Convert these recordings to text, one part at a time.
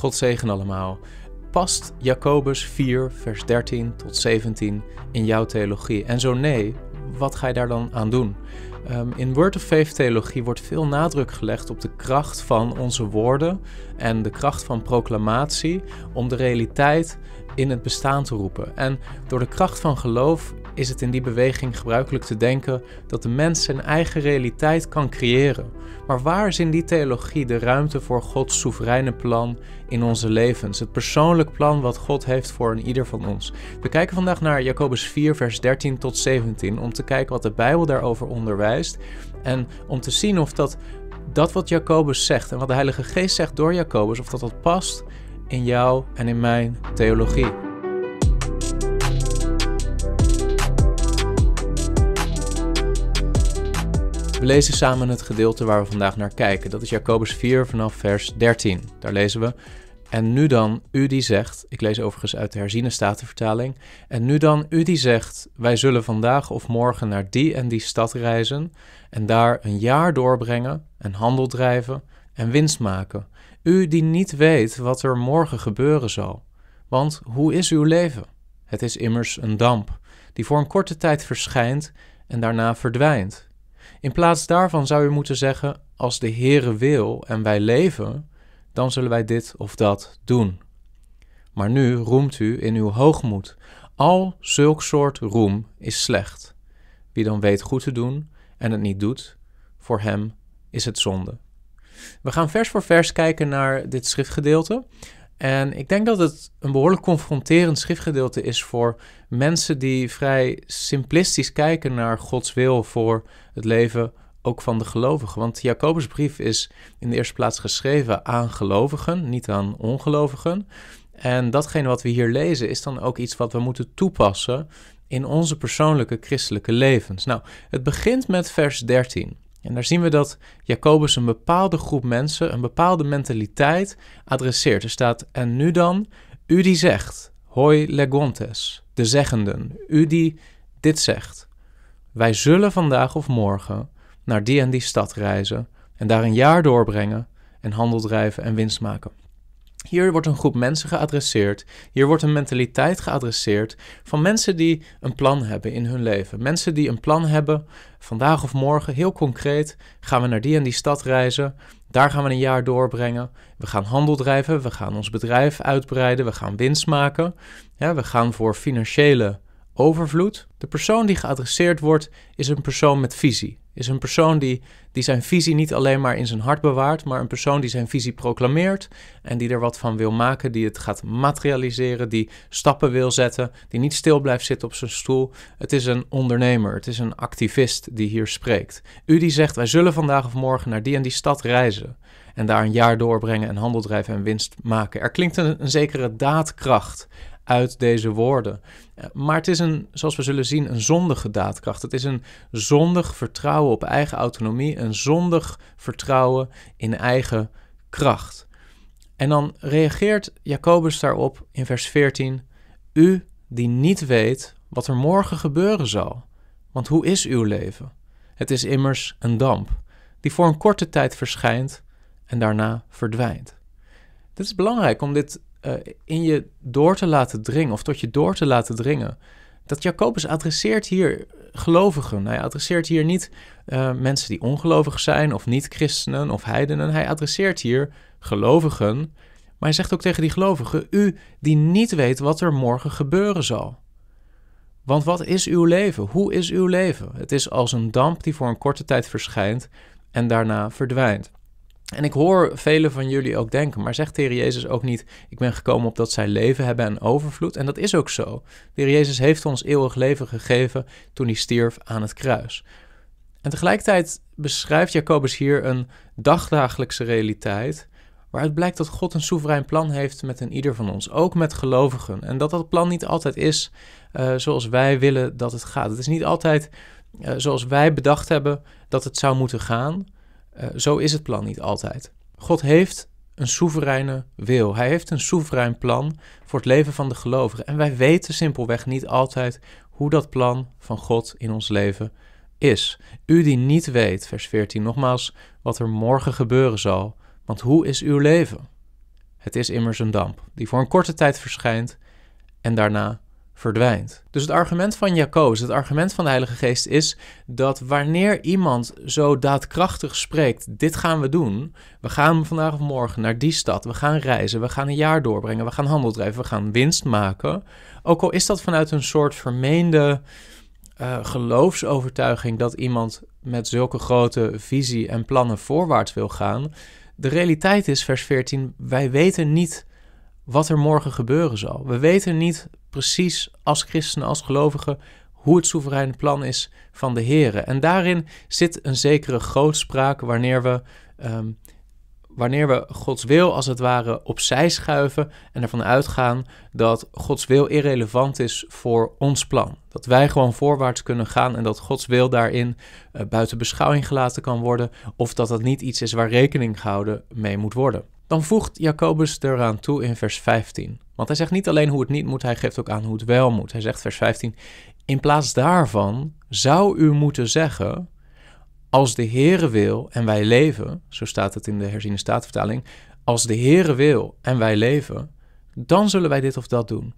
God zegen allemaal. Past Jacobus 4, vers 13 tot 17 in jouw theologie? En zo nee, wat ga je daar dan aan doen? Ehm, in Word of Faith theologie wordt veel nadruk gelegd op de kracht van onze woorden en de kracht van proclamatie om de realiteit in het bestaan te roepen. En door de kracht van geloof is het in die beweging gebruikelijk te denken dat de mens zijn eigen realiteit kan creëren. Maar waar is in die theologie de ruimte voor Gods soevereine plan in onze levens? Het persoonlijk plan wat God heeft voor een ieder van ons. We kijken vandaag naar Jacobus 4, vers 13 tot 17 om te kijken wat de Bijbel daarover onderwijst en om te zien of dat, dat wat Jacobus zegt en wat de Heilige Geest zegt door Jacobus, of dat dat past in jou en in mijn theologie. We lezen samen het gedeelte waar we vandaag naar kijken. Dat is Jacobus 4 vanaf vers 13. Daar lezen we. En nu dan, u die zegt, ik lees overigens uit de herziene statenvertaling. En nu dan, u die zegt, wij zullen vandaag of morgen naar die en die stad reizen en daar een jaar doorbrengen en handel drijven en winst maken. U die niet weet wat er morgen gebeuren zal. Want hoe is uw leven? Het is immers een damp, die voor een korte tijd verschijnt en daarna verdwijnt. In plaats daarvan zou je moeten zeggen: Als de Heere wil en wij leven, dan zullen wij dit of dat doen. Maar nu roemt u in uw hoogmoed. Al zulk soort roem is slecht. Wie dan weet goed te doen en het niet doet, voor hem is het zonde. We gaan vers voor vers kijken naar dit schriftgedeelte. En ik denk dat het een behoorlijk confronterend schriftgedeelte is voor mensen die vrij simplistisch kijken naar Gods wil voor het leven, ook van de gelovigen. Want Jacobusbrief is in de eerste plaats geschreven aan gelovigen, niet aan ongelovigen. En datgene wat we hier lezen is dan ook iets wat we moeten toepassen in onze persoonlijke christelijke levens. Nou, het begint met vers 13. En daar zien we dat Jacobus een bepaalde groep mensen, een bepaalde mentaliteit adresseert. Er staat: En nu dan, u die zegt, hoi legontes, de zeggenden, u die dit zegt. Wij zullen vandaag of morgen naar die en die stad reizen en daar een jaar doorbrengen en handel drijven en winst maken. Hier wordt een groep mensen geadresseerd. Hier wordt een mentaliteit geadresseerd van mensen die een plan hebben in hun leven. Mensen die een plan hebben, vandaag of morgen, heel concreet, gaan we naar die en die stad reizen. Daar gaan we een jaar doorbrengen. We gaan handel drijven, we gaan ons bedrijf uitbreiden, we gaan winst maken. Ja, we gaan voor financiële overvloed. De persoon die geadresseerd wordt is een persoon met visie. Is een persoon die, die zijn visie niet alleen maar in zijn hart bewaart, maar een persoon die zijn visie proclameert en die er wat van wil maken, die het gaat materialiseren, die stappen wil zetten, die niet stil blijft zitten op zijn stoel. Het is een ondernemer, het is een activist die hier spreekt. U die zegt, wij zullen vandaag of morgen naar die en die stad reizen en daar een jaar doorbrengen en handel drijven en winst maken. Er klinkt een, een zekere daadkracht uit deze woorden. Eh, maar het is een, zoals we zullen zien, een zondige daadkracht. Het is een zondig vertrouwen op eigen autonomie, een zondig vertrouwen in eigen kracht. En dan reageert Jacobus daarop in vers 14: U die niet weet wat er morgen gebeuren zal. Want hoe is uw leven? Het is immers een damp, die voor een korte tijd verschijnt en daarna verdwijnt. Het is belangrijk om dit eh, in je door te laten dringen of tot je door te laten dringen. Dat Jacobus adresseert hier gelovigen. Hij adresseert hier niet eh, mensen die ongelovig zijn of niet christenen of heidenen. Hij adresseert hier gelovigen. Maar hij zegt ook tegen die gelovigen: U die niet weet wat er morgen gebeuren zal. Want wat is uw leven? Hoe is uw leven? Het is als een damp die voor een korte tijd verschijnt en daarna verdwijnt. En ik hoor velen van jullie ook denken, maar zegt de Heer Jezus ook niet, ik ben gekomen opdat zij leven hebben en overvloed? En dat is ook zo. De Heer Jezus heeft ons eeuwig leven gegeven toen hij stierf aan het kruis. En tegelijkertijd beschrijft Jacobus hier een dagdagelijkse realiteit, waaruit blijkt dat God een soeverein plan heeft met een ieder van ons, ook met gelovigen. En dat dat plan niet altijd is eh, zoals wij willen dat het gaat. Het is niet altijd eh, zoals wij bedacht hebben dat het zou moeten gaan. Eh, zo is het plan niet altijd. God heeft een soevereine wil. Hij heeft een soeverein plan voor het leven van de gelovigen. En wij weten simpelweg niet altijd hoe dat plan van God in ons leven is. U die niet weet, vers 14, nogmaals, wat er morgen gebeuren zal. Want hoe is uw leven? Het is immers een damp die voor een korte tijd verschijnt en daarna verdwijnt. Dus het argument van Jacobus, het argument van de Heilige Geest is dat wanneer iemand zo daadkrachtig spreekt, dit gaan we doen, we gaan vandaag of morgen naar die stad, we gaan reizen, we gaan een jaar doorbrengen, we gaan handel drijven, we gaan winst maken, ook al is dat vanuit een soort vermeende eh, geloofsovertuiging dat iemand met zulke grote visie en plannen voorwaarts wil gaan, de realiteit is, vers 14, wij weten niet wat er morgen gebeuren zal. We weten niet precies als christenen, als gelovigen, hoe het soevereine plan is van de Here. En daarin zit een zekere grootspraak wanneer we, ehm, wanneer we Gods wil als het ware opzij schuiven en ervan uitgaan dat Gods wil irrelevant is voor ons plan. Dat wij gewoon voorwaarts kunnen gaan en dat Gods wil daarin eh, buiten beschouwing gelaten kan worden of dat dat niet iets is waar rekening gehouden mee moet worden. Dan voegt Jacobus eraan toe in vers 15. Want hij zegt niet alleen hoe het niet moet, hij geeft ook aan hoe het wel moet. Hij zegt vers 15: In plaats daarvan zou u moeten zeggen: Als de Heere wil en wij leven, zo staat het in de herziene staatvertaling, als de Heere wil en wij leven, dan zullen wij dit of dat doen.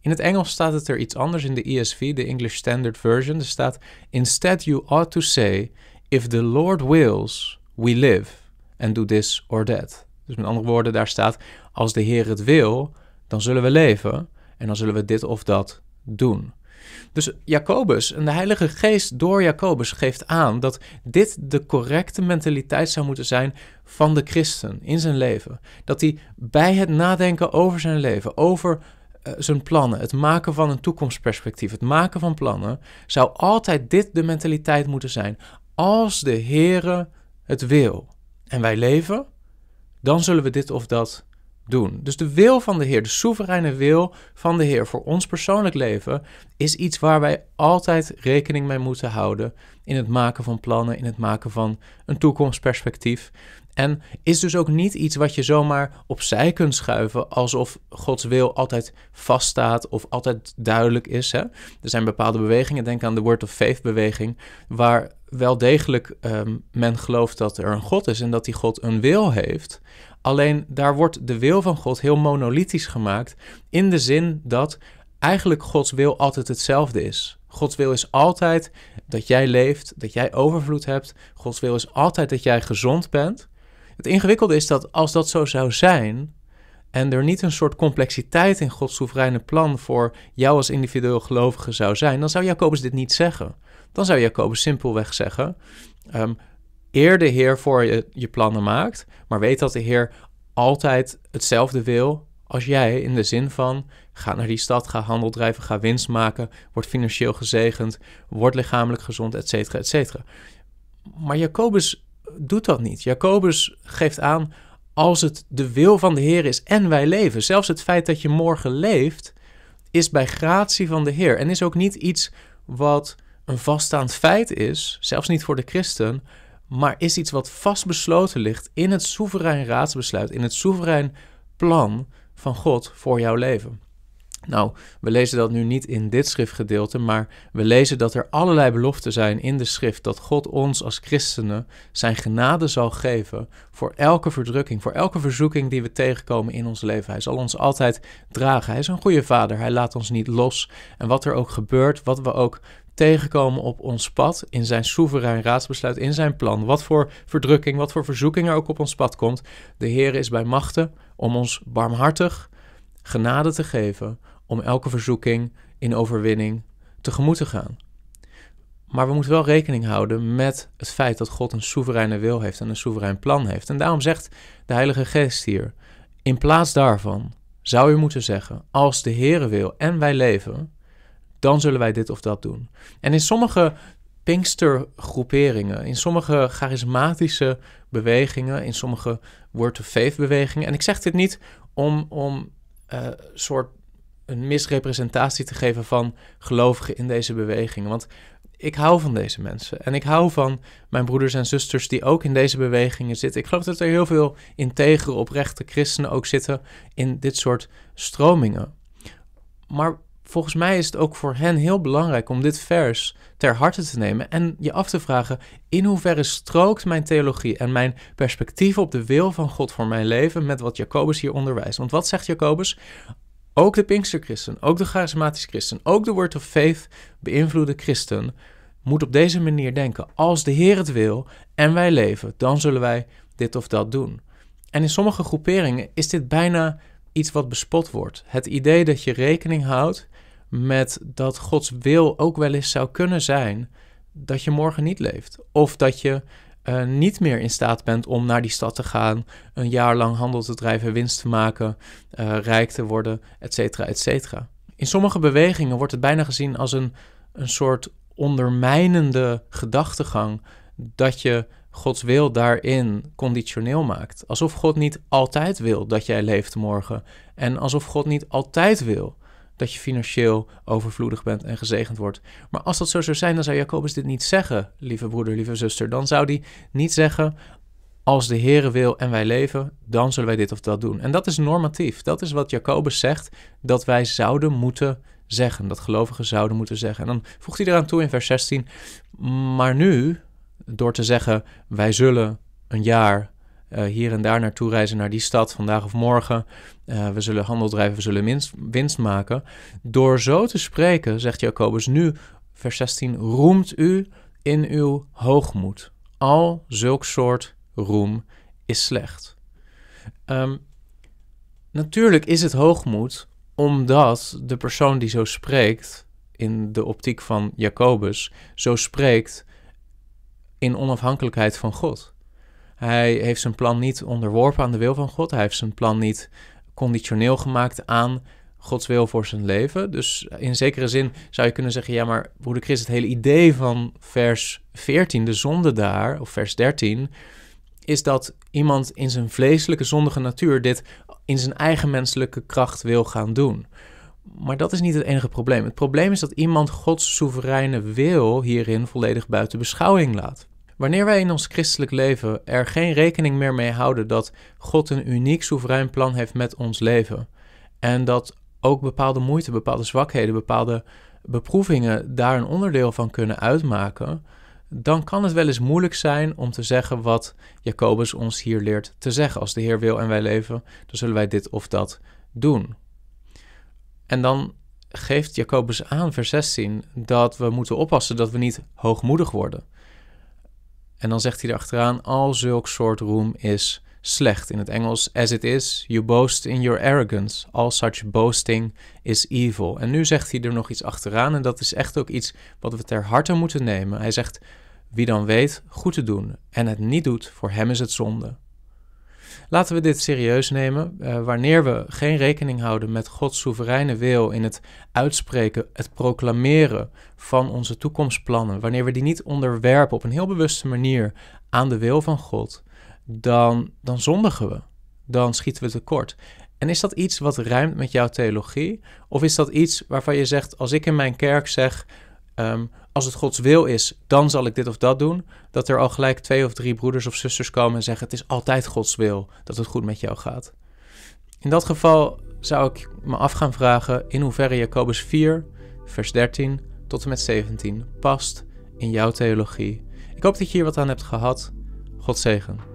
In het Engels staat het er iets anders in de ESV, de English Standard Version. Er staat: Instead you ought to say, if the Lord wills, we live and do this or that. Dus met andere woorden, daar staat: Als de Heer het wil, dan zullen we leven en dan zullen we dit of dat doen. Dus Jacobus en de Heilige Geest door Jacobus geeft aan dat dit de correcte mentaliteit zou moeten zijn van de christen in zijn leven. Dat hij bij het nadenken over zijn leven, over eh, zijn plannen, het maken van een toekomstperspectief, het maken van plannen, zou altijd dit de mentaliteit moeten zijn. Als de Heere het wil en wij leven, dan zullen we dit of dat doen. Dus de wil van de Heer, de soevereine wil van de Heer voor ons persoonlijk leven, is iets waar wij altijd rekening mee moeten houden in het maken van plannen, in het maken van een toekomstperspectief. En is dus ook niet iets wat je zomaar opzij kunt schuiven alsof Gods wil altijd vaststaat of altijd duidelijk is. Hè? Er zijn bepaalde bewegingen, denk aan de Word of Faith beweging, waar wel degelijk ehm, men gelooft dat er een God is en dat die God een wil heeft. Alleen daar wordt de wil van God heel monolithisch gemaakt. In de zin dat eigenlijk Gods wil altijd hetzelfde is. Gods wil is altijd dat jij leeft, dat jij overvloed hebt. Gods wil is altijd dat jij gezond bent. Het ingewikkelde is dat als dat zo zou zijn en er niet een soort complexiteit in Gods soevereine plan voor jou als individueel gelovige zou zijn, dan zou Jacobus dit niet zeggen. Dan zou Jacobus simpelweg zeggen: ehm, eer de Heer voor je, je plannen maakt, maar weet dat de Heer altijd hetzelfde wil als jij. In de zin van ga naar die stad, ga handel drijven, ga winst maken, wordt financieel gezegend, wordt lichamelijk gezond, et cetera, et cetera. Maar Jacobus doet dat niet. Jacobus geeft aan als het de wil van de Heer is en wij leven. Zelfs het feit dat je morgen leeft is bij gratie van de Heer en is ook niet iets wat een vaststaand feit is, zelfs niet voor de christen, maar is iets wat vastbesloten ligt in het soeverein raadsbesluit, in het soeverein plan van God voor jouw leven. Nou, we lezen dat nu niet in dit schriftgedeelte, maar we lezen dat er allerlei beloften zijn in de schrift dat God ons als christenen zijn genade zal geven voor elke verdrukking, voor elke verzoeking die we tegenkomen in ons leven. Hij zal ons altijd dragen. Hij is een goede vader. Hij laat ons niet los. En wat er ook gebeurt, wat we ook tegenkomen op ons pad, in zijn soeverein raadsbesluit, in zijn plan, wat voor verdrukking, wat voor verzoeking er ook op ons pad komt, de Heer is bij machten om ons barmhartig genade te geven om elke verzoeking in overwinning tegemoet te gaan. Maar we moeten wel rekening houden met het feit dat God een soevereine wil heeft en een soeverein plan heeft. En daarom zegt de Heilige Geest hier: in plaats daarvan zou je moeten zeggen: als de Heere wil en wij leven, dan zullen wij dit of dat doen. En in sommige Pinkster-groeperingen, in sommige charismatische bewegingen, in sommige Word of Faith-bewegingen. En ik zeg dit niet om, om eh, soort een misrepresentatie te geven van gelovigen in deze bewegingen. Want ik hou van deze mensen. En ik hou van mijn broeders en zusters die ook in deze bewegingen zitten. Ik geloof dat er heel veel integere, oprechte christenen ook zitten in dit soort stromingen. Maar Volgens mij is het ook voor hen heel belangrijk om dit vers ter harte te nemen en je af te vragen: in hoeverre strookt mijn theologie en mijn perspectief op de wil van God voor mijn leven met wat Jacobus hier onderwijst? Want wat zegt Jacobus? Ook de Pinksterchristen, ook de charismatisch christen, ook de Word of Faith beïnvloede christen moet op deze manier denken. Als de Heer het wil en wij leven, dan zullen wij dit of dat doen. En in sommige groeperingen is dit bijna iets wat bespot wordt. Het idee dat je rekening houdt met dat Gods wil ook wel eens zou kunnen zijn dat je morgen niet leeft. Of dat je eh, niet meer in staat bent om naar die stad te gaan, een jaar lang handel te drijven, winst te maken, eh, rijk te worden, et cetera, et cetera. In sommige bewegingen wordt het bijna gezien als een, een soort ondermijnende gedachtegang dat je Gods wil daarin conditioneel maakt. Alsof God niet altijd wil dat jij leeft morgen en alsof God niet altijd wil dat je financieel overvloedig bent en gezegend wordt. Maar als dat zo zou zijn, dan zou Jacobus dit niet zeggen, lieve broeder, lieve zuster. Dan zou hij niet zeggen, als de Heere wil en wij leven, dan zullen wij dit of dat doen. En dat is normatief. Dat is wat Jacobus zegt dat wij zouden moeten zeggen, dat gelovigen zouden moeten zeggen. En dan voegt hij eraan toe in vers 16, maar nu, door te zeggen, wij zullen een jaar eh, hier en daar naartoe reizen naar die stad vandaag of morgen. Eh, we zullen handel drijven, we zullen winst, winst maken. Door zo te spreken, zegt Jacobus nu, vers 16, roemt u in uw hoogmoed. Al zulk soort roem is slecht. Ehm, natuurlijk is het hoogmoed omdat de persoon die zo spreekt, in de optiek van Jacobus, zo spreekt in onafhankelijkheid van God. Hij heeft zijn plan niet onderworpen aan de wil van God. Hij heeft zijn plan niet conditioneel gemaakt aan Gods wil voor zijn leven. Dus in zekere zin zou je kunnen zeggen: ja, maar broeder Christ, het hele idee van vers 14, de zonde daar, of vers 13, is dat iemand in zijn vleeselijke zondige natuur dit in zijn eigen menselijke kracht wil gaan doen. Maar dat is niet het enige probleem. Het probleem is dat iemand Gods soevereine wil hierin volledig buiten beschouwing laat. Wanneer wij in ons christelijk leven er geen rekening meer mee houden dat God een uniek soeverein plan heeft met ons leven en dat ook bepaalde moeite, bepaalde zwakheden, bepaalde beproevingen daar een onderdeel van kunnen uitmaken, dan kan het wel eens moeilijk zijn om te zeggen wat Jacobus ons hier leert te zeggen. Als de Heer wil en wij leven, dan zullen wij dit of dat doen. En dan geeft Jacobus aan, vers 16, dat we moeten oppassen dat we niet hoogmoedig worden. En dan zegt hij erachteraan: al zulk soort roem is slecht. In het Engels, as it is, you boast in your arrogance. All such boasting is evil. En nu zegt hij er nog iets achteraan, en dat is echt ook iets wat we ter harte moeten nemen. Hij zegt: Wie dan weet goed te doen en het niet doet, voor hem is het zonde. Laten we dit serieus nemen. Eh, wanneer we geen rekening houden met Gods soevereine wil in het uitspreken, het proclameren van onze toekomstplannen, wanneer we die niet onderwerpen op een heel bewuste manier aan de wil van God, dan, dan zondigen we. Dan schieten we tekort. En is dat iets wat ruimt met jouw theologie? Of is dat iets waarvan je zegt, als ik in mijn kerk zeg, Ehm, als het Gods wil is, dan zal ik dit of dat doen. Dat er al gelijk twee of drie broeders of zusters komen en zeggen: Het is altijd Gods wil dat het goed met jou gaat. In dat geval zou ik me af gaan vragen in hoeverre Jacobus 4, vers 13 tot en met 17 past in jouw theologie. Ik hoop dat je hier wat aan hebt gehad. God zegen.